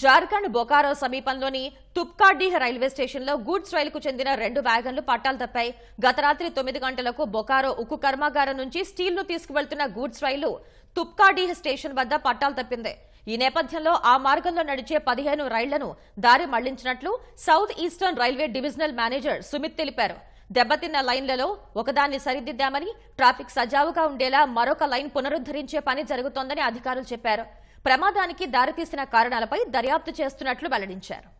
జార్ఖండ్ బొకారో సమీపంలోని తుప్కాడీహ్ రైల్వే స్టేషన్లో గూడ్స్ రైలుకు చెందిన రెండు వ్యాగన్లు పట్టాలు తప్పాయి గత రాత్రి తొమ్మిది గంటలకు బొకారో ఉక్కు కర్మాగారం నుంచి స్టీల్ను తీసుకువెళ్తున్న గూడ్స్ రైలు తుప్కాడీహ్ స్టేషన్ వద్ద పట్టాలు తప్పింది ఈ నేపథ్యంలో ఆ మార్గంలో నడిచే పదిహేను రైళ్లను దారి మళ్లించినట్లు south eastern railway divisional manager Sumit తెలిపారు దెబ్బతిన్న లైన్లలో ఒకదాన్ని సరిదిద్దామని ట్రాఫిక్ సజావుగా ఉండేలా మరొక లైన్ పునరుద్ధరించే పని జరుగుతోందని అధికారులు చెప్పారు ప్రమాదానికి దారితీసిన కారణాలపై దర్యాప్తు చేస్తున్నట్లు వెల్లడించారు